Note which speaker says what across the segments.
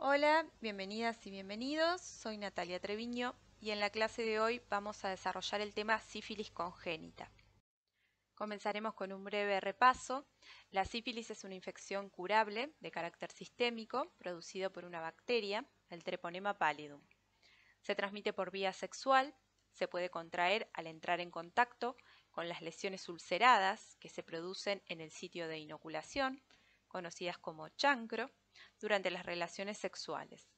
Speaker 1: Hola, bienvenidas y bienvenidos. Soy Natalia Treviño y en la clase de hoy vamos a desarrollar el tema sífilis congénita. Comenzaremos con un breve repaso. La sífilis es una infección curable de carácter sistémico producida por una bacteria, el Treponema pallidum. Se transmite por vía sexual, se puede contraer al entrar en contacto con las lesiones ulceradas que se producen en el sitio de inoculación, conocidas como chancro, durante las relaciones sexuales.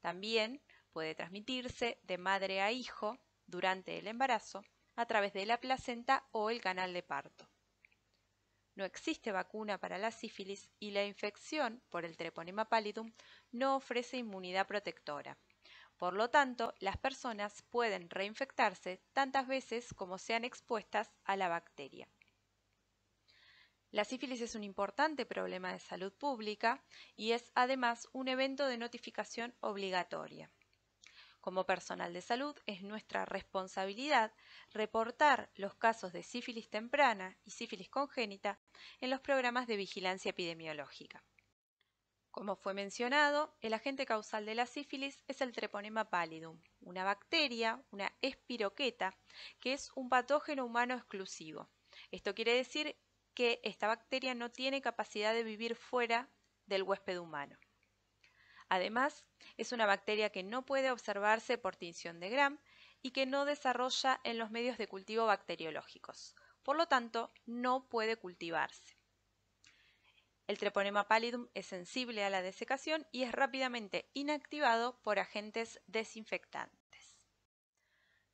Speaker 1: También puede transmitirse de madre a hijo durante el embarazo a través de la placenta o el canal de parto. No existe vacuna para la sífilis y la infección por el treponema pallidum no ofrece inmunidad protectora. Por lo tanto, las personas pueden reinfectarse tantas veces como sean expuestas a la bacteria. La sífilis es un importante problema de salud pública y es además un evento de notificación obligatoria. Como personal de salud es nuestra responsabilidad reportar los casos de sífilis temprana y sífilis congénita en los programas de vigilancia epidemiológica. Como fue mencionado, el agente causal de la sífilis es el treponema pallidum, una bacteria, una espiroqueta, que es un patógeno humano exclusivo. Esto quiere decir que esta bacteria no tiene capacidad de vivir fuera del huésped humano. Además, es una bacteria que no puede observarse por tinción de Gram y que no desarrolla en los medios de cultivo bacteriológicos. Por lo tanto, no puede cultivarse. El treponema pallidum es sensible a la desecación y es rápidamente inactivado por agentes desinfectantes.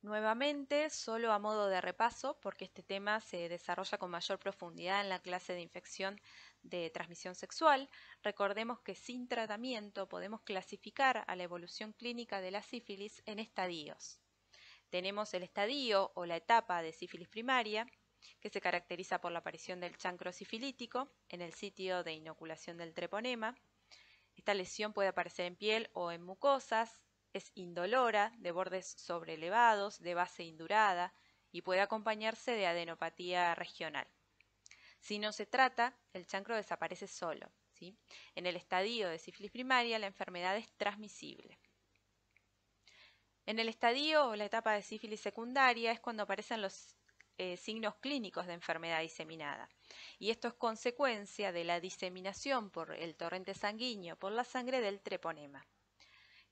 Speaker 1: Nuevamente, solo a modo de repaso, porque este tema se desarrolla con mayor profundidad en la clase de infección de transmisión sexual, recordemos que sin tratamiento podemos clasificar a la evolución clínica de la sífilis en estadios. Tenemos el estadio o la etapa de sífilis primaria, que se caracteriza por la aparición del chancro sifilítico en el sitio de inoculación del treponema. Esta lesión puede aparecer en piel o en mucosas, es indolora, de bordes sobrelevados, de base indurada y puede acompañarse de adenopatía regional. Si no se trata, el chancro desaparece solo. ¿sí? En el estadio de sífilis primaria la enfermedad es transmisible. En el estadio o la etapa de sífilis secundaria es cuando aparecen los eh, signos clínicos de enfermedad diseminada. Y esto es consecuencia de la diseminación por el torrente sanguíneo, por la sangre del treponema.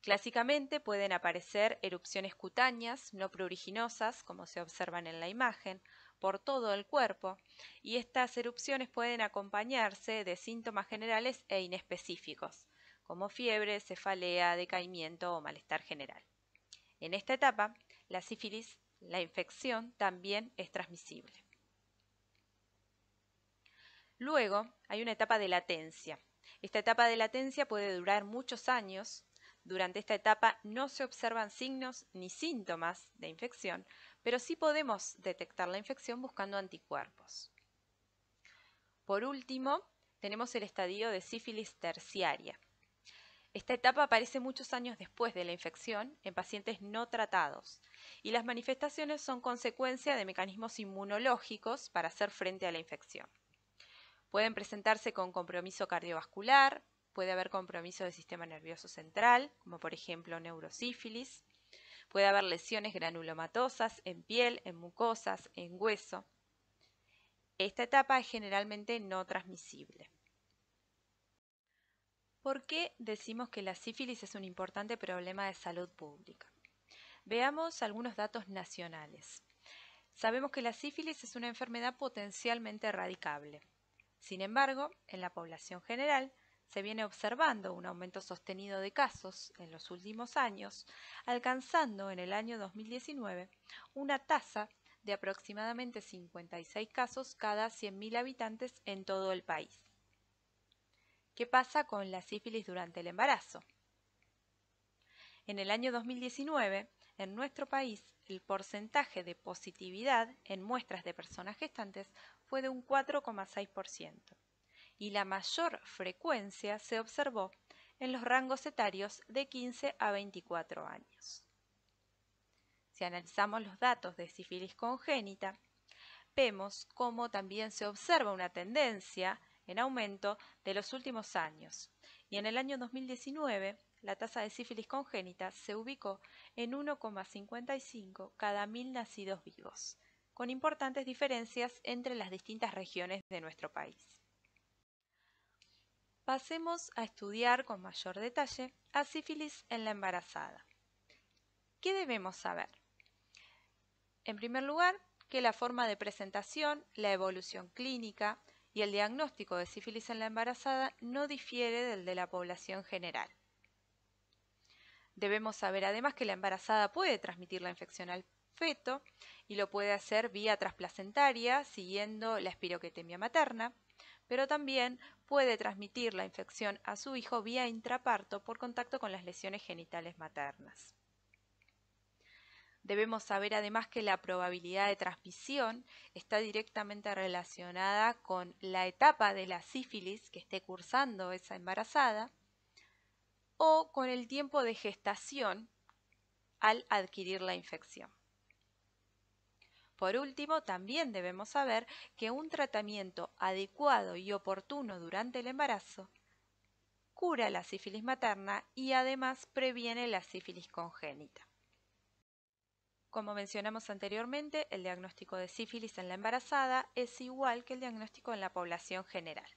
Speaker 1: Clásicamente pueden aparecer erupciones cutáneas no pruriginosas, como se observan en la imagen, por todo el cuerpo, y estas erupciones pueden acompañarse de síntomas generales e inespecíficos, como fiebre, cefalea, decaimiento o malestar general. En esta etapa, la sífilis, la infección, también es transmisible. Luego hay una etapa de latencia. Esta etapa de latencia puede durar muchos años, durante esta etapa no se observan signos ni síntomas de infección, pero sí podemos detectar la infección buscando anticuerpos. Por último, tenemos el estadio de sífilis terciaria. Esta etapa aparece muchos años después de la infección en pacientes no tratados y las manifestaciones son consecuencia de mecanismos inmunológicos para hacer frente a la infección. Pueden presentarse con compromiso cardiovascular, puede haber compromiso del sistema nervioso central, como por ejemplo neurosífilis, puede haber lesiones granulomatosas en piel, en mucosas, en hueso. Esta etapa es generalmente no transmisible. ¿Por qué decimos que la sífilis es un importante problema de salud pública? Veamos algunos datos nacionales. Sabemos que la sífilis es una enfermedad potencialmente erradicable. Sin embargo, en la población general, se viene observando un aumento sostenido de casos en los últimos años, alcanzando en el año 2019 una tasa de aproximadamente 56 casos cada 100.000 habitantes en todo el país. ¿Qué pasa con la sífilis durante el embarazo? En el año 2019, en nuestro país, el porcentaje de positividad en muestras de personas gestantes fue de un 4,6% y la mayor frecuencia se observó en los rangos etarios de 15 a 24 años. Si analizamos los datos de sífilis congénita, vemos cómo también se observa una tendencia en aumento de los últimos años. Y en el año 2019, la tasa de sífilis congénita se ubicó en 1,55 cada mil nacidos vivos, con importantes diferencias entre las distintas regiones de nuestro país. Pasemos a estudiar con mayor detalle a sífilis en la embarazada. ¿Qué debemos saber? En primer lugar, que la forma de presentación, la evolución clínica y el diagnóstico de sífilis en la embarazada no difiere del de la población general. Debemos saber además que la embarazada puede transmitir la infección al feto y lo puede hacer vía trasplacentaria siguiendo la espiroquetemia materna pero también puede transmitir la infección a su hijo vía intraparto por contacto con las lesiones genitales maternas. Debemos saber además que la probabilidad de transmisión está directamente relacionada con la etapa de la sífilis que esté cursando esa embarazada o con el tiempo de gestación al adquirir la infección. Por último, también debemos saber que un tratamiento adecuado y oportuno durante el embarazo cura la sífilis materna y además previene la sífilis congénita. Como mencionamos anteriormente, el diagnóstico de sífilis en la embarazada es igual que el diagnóstico en la población general.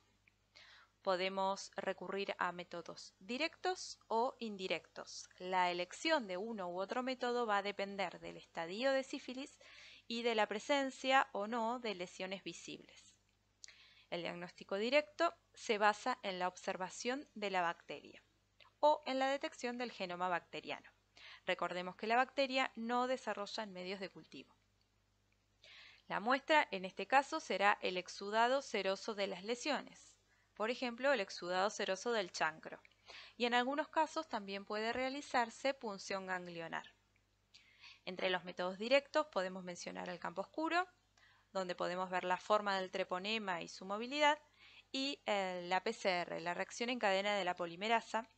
Speaker 1: Podemos recurrir a métodos directos o indirectos. La elección de uno u otro método va a depender del estadio de sífilis y de la presencia o no de lesiones visibles. El diagnóstico directo se basa en la observación de la bacteria o en la detección del genoma bacteriano. Recordemos que la bacteria no desarrolla en medios de cultivo. La muestra en este caso será el exudado seroso de las lesiones, por ejemplo el exudado seroso del chancro, y en algunos casos también puede realizarse punción ganglionar. Entre los métodos directos podemos mencionar el campo oscuro, donde podemos ver la forma del treponema y su movilidad, y eh, la PCR, la reacción en cadena de la polimerasa,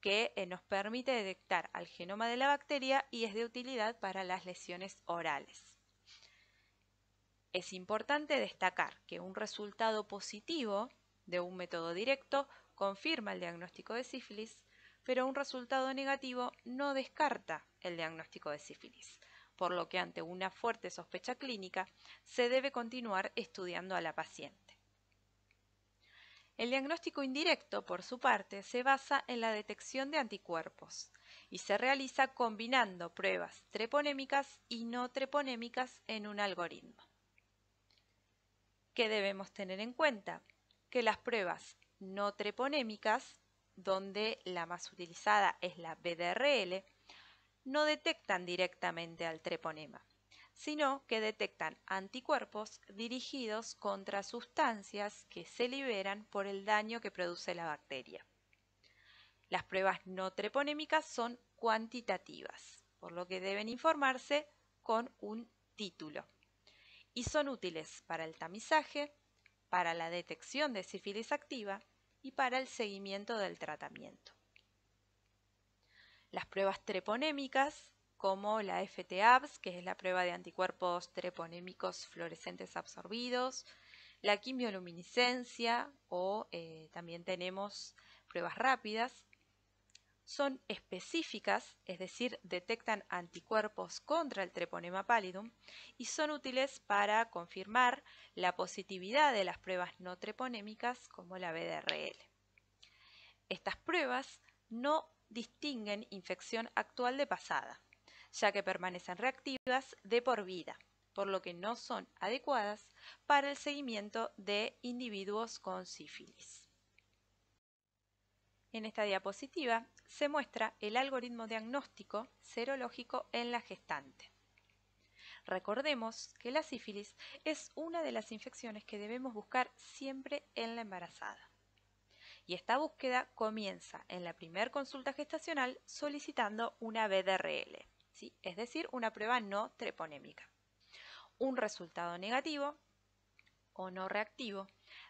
Speaker 1: que eh, nos permite detectar al genoma de la bacteria y es de utilidad para las lesiones orales. Es importante destacar que un resultado positivo de un método directo confirma el diagnóstico de sífilis, pero un resultado negativo no descarta el diagnóstico de sífilis, por lo que ante una fuerte sospecha clínica se debe continuar estudiando a la paciente. El diagnóstico indirecto, por su parte, se basa en la detección de anticuerpos y se realiza combinando pruebas treponémicas y no treponémicas en un algoritmo. ¿Qué debemos tener en cuenta? Que las pruebas no treponémicas donde la más utilizada es la BDRL, no detectan directamente al treponema, sino que detectan anticuerpos dirigidos contra sustancias que se liberan por el daño que produce la bacteria. Las pruebas no treponémicas son cuantitativas, por lo que deben informarse con un título. Y son útiles para el tamizaje, para la detección de sífilis activa y para el seguimiento del tratamiento. Las pruebas treponémicas, como la FTABS, que es la prueba de anticuerpos treponémicos fluorescentes absorbidos, la quimioluminiscencia o eh, también tenemos pruebas rápidas, son específicas, es decir, detectan anticuerpos contra el treponema pallidum y son útiles para confirmar la positividad de las pruebas no treponémicas como la BDRL. Estas pruebas no distinguen infección actual de pasada, ya que permanecen reactivas de por vida, por lo que no son adecuadas para el seguimiento de individuos con sífilis. En esta diapositiva se muestra el algoritmo diagnóstico serológico en la gestante. Recordemos que la sífilis es una de las infecciones que debemos buscar siempre en la embarazada. Y esta búsqueda comienza en la primer consulta gestacional solicitando una BDRL, es decir, una prueba no treponémica. Un resultado negativo o no reactivo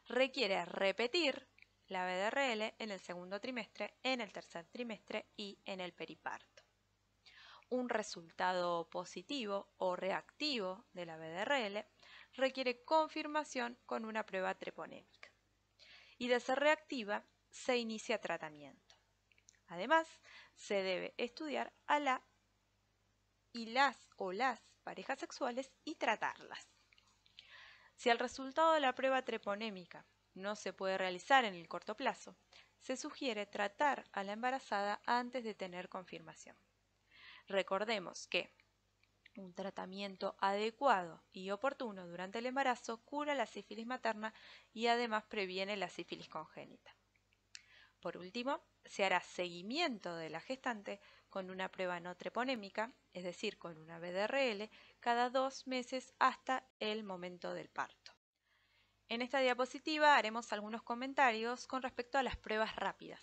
Speaker 1: requiere repetir la BDRL en el segundo trimestre, en el tercer trimestre y en el periparto. Un resultado positivo o reactivo de la BDRL requiere confirmación con una prueba treponémica y de ser reactiva se inicia tratamiento. Además, se debe estudiar a la y las o las parejas sexuales y tratarlas. Si el resultado de la prueba treponémica no se puede realizar en el corto plazo, se sugiere tratar a la embarazada antes de tener confirmación. Recordemos que un tratamiento adecuado y oportuno durante el embarazo cura la sífilis materna y además previene la sífilis congénita. Por último, se hará seguimiento de la gestante con una prueba no treponémica, es decir, con una BDRL, cada dos meses hasta el momento del parto. En esta diapositiva haremos algunos comentarios con respecto a las pruebas rápidas.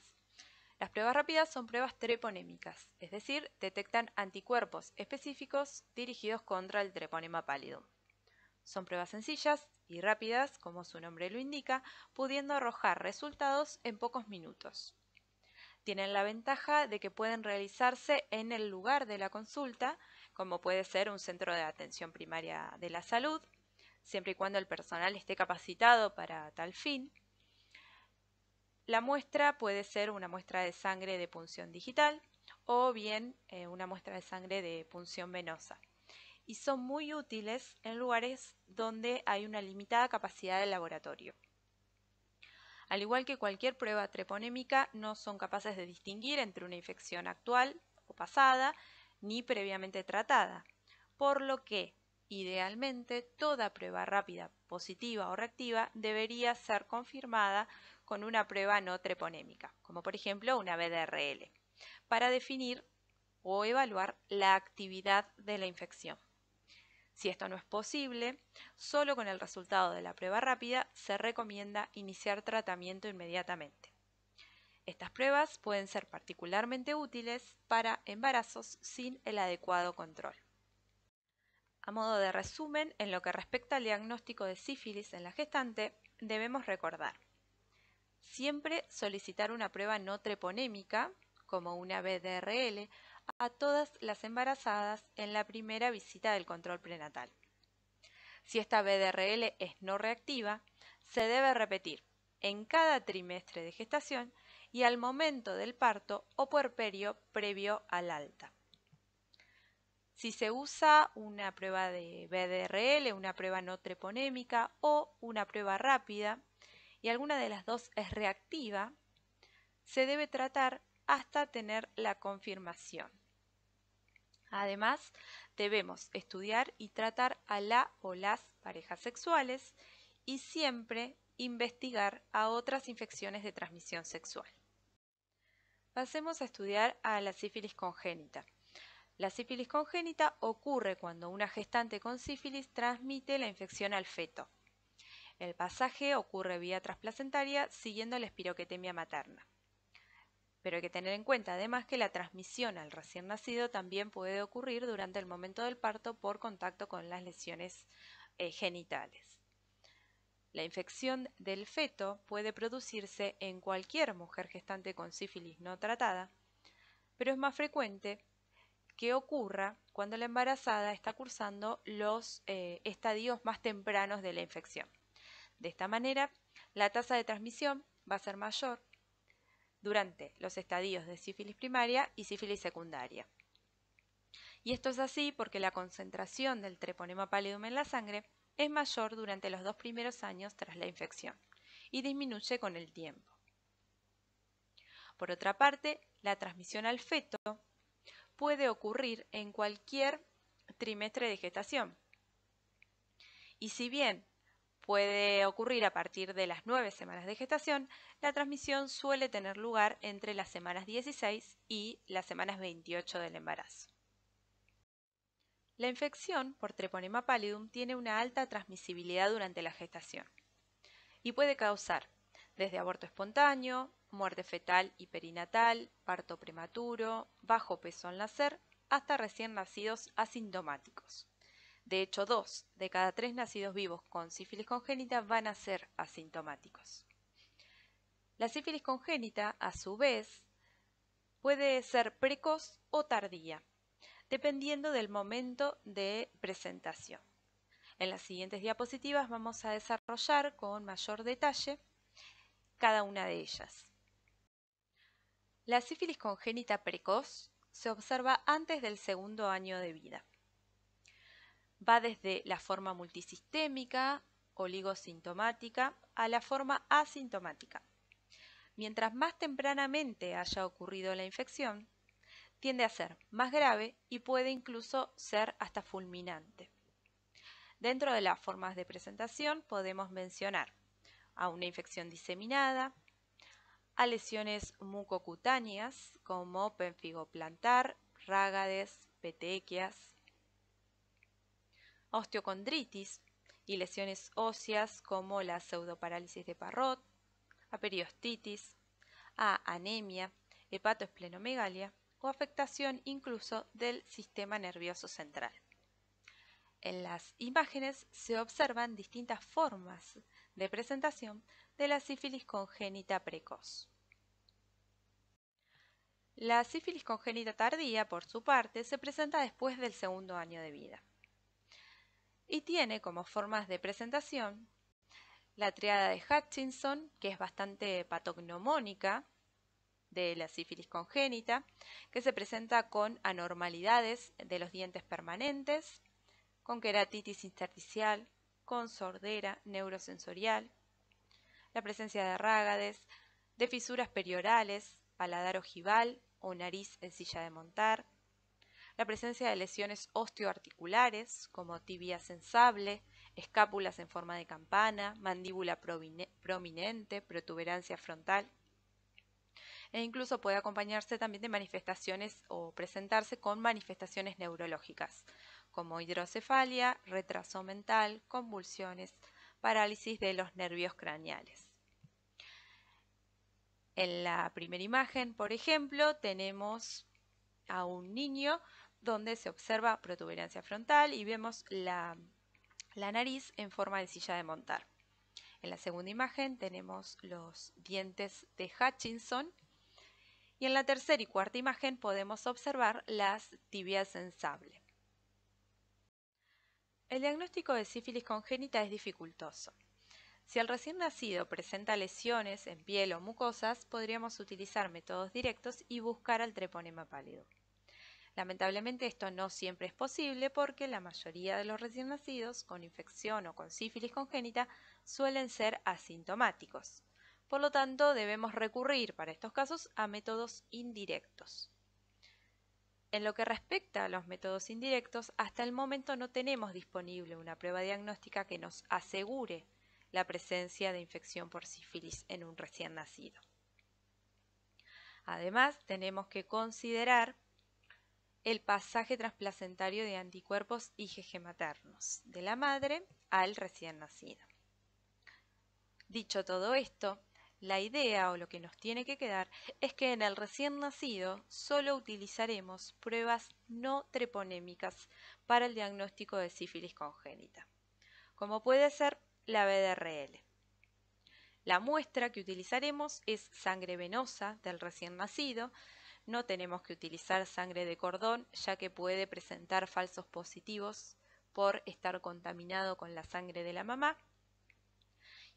Speaker 1: Las pruebas rápidas son pruebas treponémicas, es decir, detectan anticuerpos específicos dirigidos contra el treponema pálido. Son pruebas sencillas y rápidas, como su nombre lo indica, pudiendo arrojar resultados en pocos minutos. Tienen la ventaja de que pueden realizarse en el lugar de la consulta, como puede ser un centro de atención primaria de la salud, siempre y cuando el personal esté capacitado para tal fin. La muestra puede ser una muestra de sangre de punción digital o bien eh, una muestra de sangre de punción venosa. Y son muy útiles en lugares donde hay una limitada capacidad de laboratorio. Al igual que cualquier prueba treponémica, no son capaces de distinguir entre una infección actual o pasada ni previamente tratada, por lo que Idealmente, toda prueba rápida, positiva o reactiva debería ser confirmada con una prueba no treponémica, como por ejemplo una BDRL, para definir o evaluar la actividad de la infección. Si esto no es posible, solo con el resultado de la prueba rápida se recomienda iniciar tratamiento inmediatamente. Estas pruebas pueden ser particularmente útiles para embarazos sin el adecuado control. A modo de resumen, en lo que respecta al diagnóstico de sífilis en la gestante, debemos recordar siempre solicitar una prueba no treponémica, como una BDRL, a todas las embarazadas en la primera visita del control prenatal. Si esta BDRL es no reactiva, se debe repetir en cada trimestre de gestación y al momento del parto o puerperio previo al alta si se usa una prueba de BDRL, una prueba no treponémica o una prueba rápida, y alguna de las dos es reactiva, se debe tratar hasta tener la confirmación. Además, debemos estudiar y tratar a la o las parejas sexuales y siempre investigar a otras infecciones de transmisión sexual. Pasemos a estudiar a la sífilis congénita. La sífilis congénita ocurre cuando una gestante con sífilis transmite la infección al feto. El pasaje ocurre vía trasplacentaria siguiendo la espiroquetemia materna. Pero hay que tener en cuenta además que la transmisión al recién nacido también puede ocurrir durante el momento del parto por contacto con las lesiones eh, genitales. La infección del feto puede producirse en cualquier mujer gestante con sífilis no tratada, pero es más frecuente que ocurra cuando la embarazada está cursando los eh, estadios más tempranos de la infección. De esta manera, la tasa de transmisión va a ser mayor durante los estadios de sífilis primaria y sífilis secundaria. Y esto es así porque la concentración del treponema pallidum en la sangre es mayor durante los dos primeros años tras la infección y disminuye con el tiempo. Por otra parte, la transmisión al feto puede ocurrir en cualquier trimestre de gestación. Y si bien puede ocurrir a partir de las nueve semanas de gestación, la transmisión suele tener lugar entre las semanas 16 y las semanas 28 del embarazo. La infección por Treponema pallidum tiene una alta transmisibilidad durante la gestación y puede causar desde aborto espontáneo, muerte fetal y perinatal, parto prematuro, bajo peso al nacer, hasta recién nacidos asintomáticos. De hecho, dos de cada tres nacidos vivos con sífilis congénita van a ser asintomáticos. La sífilis congénita, a su vez, puede ser precoz o tardía, dependiendo del momento de presentación. En las siguientes diapositivas vamos a desarrollar con mayor detalle cada una de ellas. La sífilis congénita precoz se observa antes del segundo año de vida. Va desde la forma multisistémica, oligosintomática, a la forma asintomática. Mientras más tempranamente haya ocurrido la infección, tiende a ser más grave y puede incluso ser hasta fulminante. Dentro de las formas de presentación podemos mencionar a una infección diseminada, a lesiones mucocutáneas como plantar, rágades, petequias, osteocondritis y lesiones óseas como la pseudoparálisis de Parrot, aperiostitis, a anemia, hepatoesplenomegalia o afectación incluso del sistema nervioso central. En las imágenes se observan distintas formas de presentación de la sífilis congénita precoz. La sífilis congénita tardía, por su parte, se presenta después del segundo año de vida y tiene como formas de presentación la triada de Hutchinson, que es bastante patognomónica de la sífilis congénita, que se presenta con anormalidades de los dientes permanentes, con queratitis intersticial, con sordera neurosensorial, la presencia de rágades, de fisuras periorales, paladar ojival o nariz en silla de montar, la presencia de lesiones osteoarticulares como tibia sensable, escápulas en forma de campana, mandíbula prominente, protuberancia frontal, e incluso puede acompañarse también de manifestaciones o presentarse con manifestaciones neurológicas, como hidrocefalia, retraso mental, convulsiones, parálisis de los nervios craneales. En la primera imagen, por ejemplo, tenemos a un niño donde se observa protuberancia frontal y vemos la, la nariz en forma de silla de montar. En la segunda imagen tenemos los dientes de Hutchinson y en la tercera y cuarta imagen podemos observar las tibias en el diagnóstico de sífilis congénita es dificultoso. Si el recién nacido presenta lesiones en piel o mucosas, podríamos utilizar métodos directos y buscar al treponema pálido. Lamentablemente esto no siempre es posible porque la mayoría de los recién nacidos con infección o con sífilis congénita suelen ser asintomáticos. Por lo tanto, debemos recurrir para estos casos a métodos indirectos. En lo que respecta a los métodos indirectos, hasta el momento no tenemos disponible una prueba diagnóstica que nos asegure la presencia de infección por sífilis en un recién nacido. Además, tenemos que considerar el pasaje transplacentario de anticuerpos IgG maternos de la madre al recién nacido. Dicho todo esto, la idea o lo que nos tiene que quedar es que en el recién nacido solo utilizaremos pruebas no treponémicas para el diagnóstico de sífilis congénita, como puede ser la BDRL. La muestra que utilizaremos es sangre venosa del recién nacido, no tenemos que utilizar sangre de cordón ya que puede presentar falsos positivos por estar contaminado con la sangre de la mamá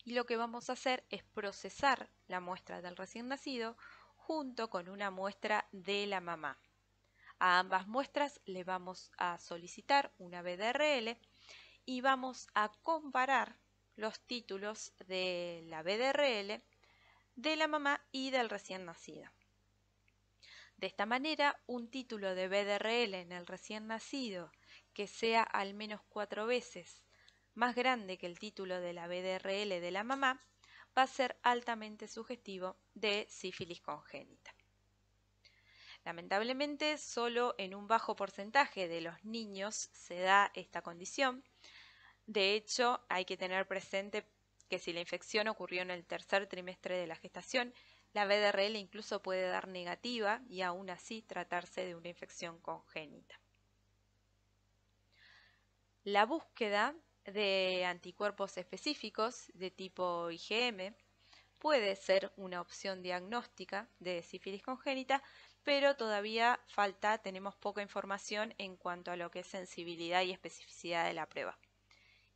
Speaker 1: y lo que vamos a hacer es procesar la muestra del recién nacido junto con una muestra de la mamá. A ambas muestras le vamos a solicitar una BDRL y vamos a comparar los títulos de la BDRL de la mamá y del recién nacido. De esta manera, un título de BDRL en el recién nacido que sea al menos cuatro veces más grande que el título de la BDRL de la mamá, va a ser altamente sugestivo de sífilis congénita. Lamentablemente, solo en un bajo porcentaje de los niños se da esta condición. De hecho, hay que tener presente que si la infección ocurrió en el tercer trimestre de la gestación, la BDRL incluso puede dar negativa y aún así tratarse de una infección congénita. La búsqueda de anticuerpos específicos de tipo IgM puede ser una opción diagnóstica de sífilis congénita, pero todavía falta, tenemos poca información en cuanto a lo que es sensibilidad y especificidad de la prueba.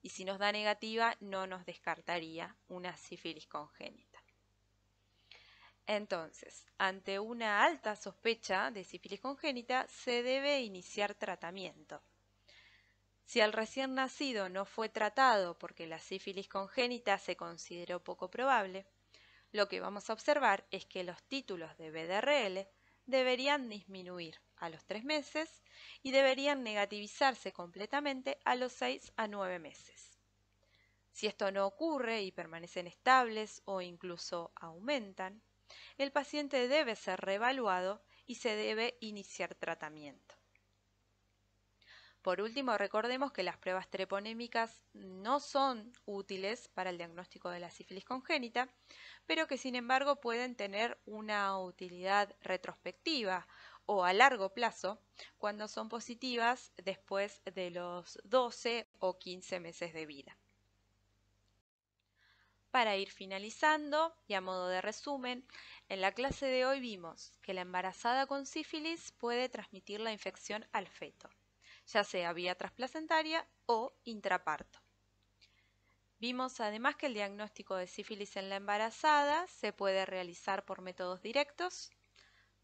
Speaker 1: Y si nos da negativa, no nos descartaría una sífilis congénita. Entonces, ante una alta sospecha de sífilis congénita, se debe iniciar tratamiento. Si al recién nacido no fue tratado porque la sífilis congénita se consideró poco probable, lo que vamos a observar es que los títulos de BDRL deberían disminuir a los tres meses y deberían negativizarse completamente a los 6 a 9 meses. Si esto no ocurre y permanecen estables o incluso aumentan, el paciente debe ser reevaluado y se debe iniciar tratamiento. Por último, recordemos que las pruebas treponémicas no son útiles para el diagnóstico de la sífilis congénita, pero que sin embargo pueden tener una utilidad retrospectiva o a largo plazo cuando son positivas después de los 12 o 15 meses de vida. Para ir finalizando y a modo de resumen, en la clase de hoy vimos que la embarazada con sífilis puede transmitir la infección al feto ya sea vía trasplacentaria o intraparto. Vimos además que el diagnóstico de sífilis en la embarazada se puede realizar por métodos directos,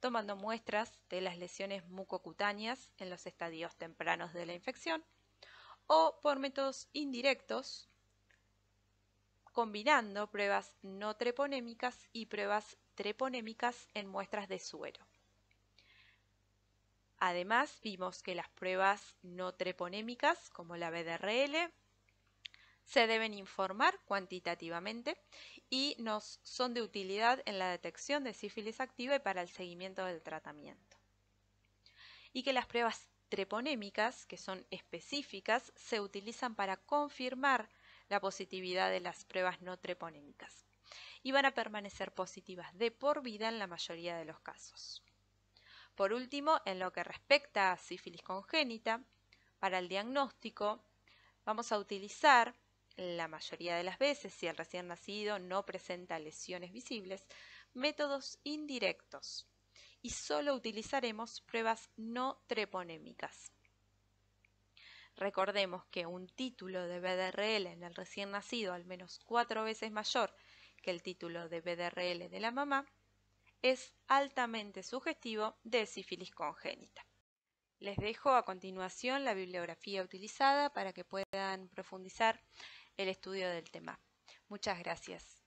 Speaker 1: tomando muestras de las lesiones mucocutáneas en los estadios tempranos de la infección, o por métodos indirectos, combinando pruebas no treponémicas y pruebas treponémicas en muestras de suero. Además, vimos que las pruebas no treponémicas, como la BDRL, se deben informar cuantitativamente y nos son de utilidad en la detección de sífilis activa y para el seguimiento del tratamiento. Y que las pruebas treponémicas, que son específicas, se utilizan para confirmar la positividad de las pruebas no treponémicas y van a permanecer positivas de por vida en la mayoría de los casos. Por último, en lo que respecta a sífilis congénita, para el diagnóstico vamos a utilizar la mayoría de las veces, si el recién nacido no presenta lesiones visibles, métodos indirectos y solo utilizaremos pruebas no treponémicas. Recordemos que un título de BDRL en el recién nacido al menos cuatro veces mayor que el título de BDRL de la mamá es altamente sugestivo de sífilis congénita. Les dejo a continuación la bibliografía utilizada para que puedan profundizar el estudio del tema. Muchas gracias.